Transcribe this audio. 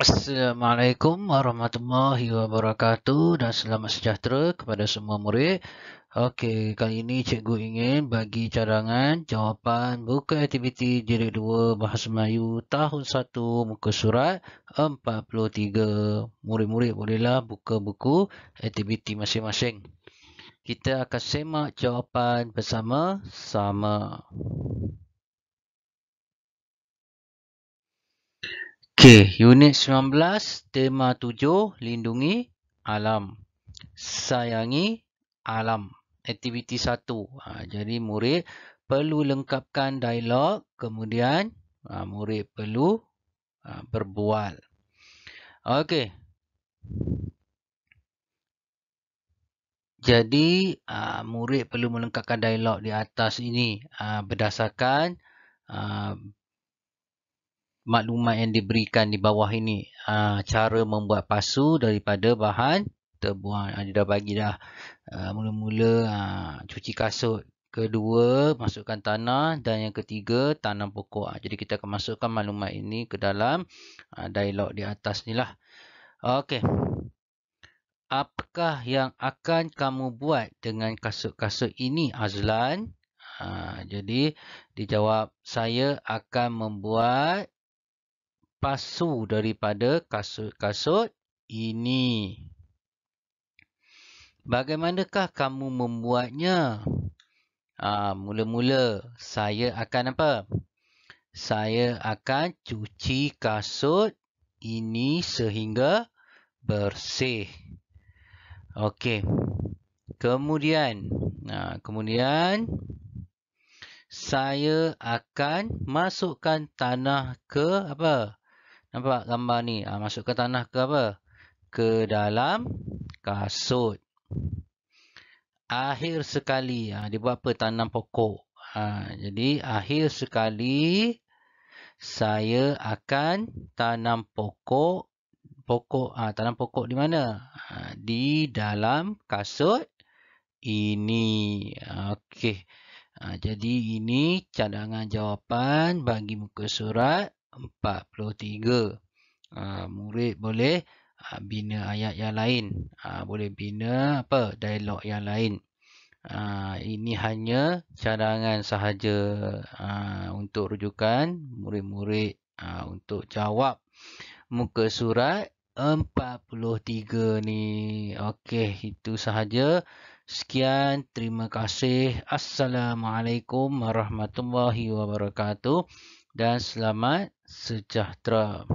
Assalamualaikum warahmatullahi wabarakatuh dan selamat sejahtera kepada semua murid. Okey, kali ini cikgu ingin bagi cadangan jawapan buku aktiviti jilid 2 Bahasa Melayu tahun 1 muka surat 43. Murid-murid bolehlah buka buku aktiviti masing-masing. Kita akan semak jawapan bersama-sama. Okey, unit 19, tema 7, lindungi alam. Sayangi alam. Aktiviti 1. Ha, jadi, murid perlu lengkapkan dialog. Kemudian, ha, murid perlu ha, berbual. Okey. Jadi, ha, murid perlu melengkapkan dialog di atas ini ha, berdasarkan ha, maklumat yang diberikan di bawah ini uh, cara membuat pasu daripada bahan terbuang uh, dia dah bagi dah ha, mula-mula uh, uh, cuci kasut kedua masukkan tanah dan yang ketiga tanam pokok uh, jadi kita akan masukkan maklumat ini ke dalam uh, dialog di atas ni lah ok apakah yang akan kamu buat dengan kasut-kasut ini Azlan uh, jadi dijawab saya akan membuat pasu daripada kasut-kasut ini. Bagaimanakah kamu membuatnya? Ah, mula-mula ha, saya akan apa? Saya akan cuci kasut ini sehingga bersih. Okey. Kemudian, ha, kemudian saya akan masukkan tanah ke apa? Nampak gambar ni? Ha, ah, masukkan tanah ke apa? Ke dalam kasut. Akhir sekali. Ha, dia buat apa? Tanam pokok. Ha, jadi, akhir sekali saya akan tanam pokok. pokok ha, tanam pokok di mana? Ha, di dalam kasut ini. Okey. Ha, jadi, ini cadangan jawapan bagi muka surat 1. 43 ah, murid boleh ah, bina ayat yang lain ah, boleh bina apa dialog yang lain ini hanya cadangan sahaja untuk rujukan murid-murid untuk jawab muka surat 43 ni okey itu sahaja sekian terima kasih assalamualaikum warahmatullahi wabarakatuh dan selamat sejahtera.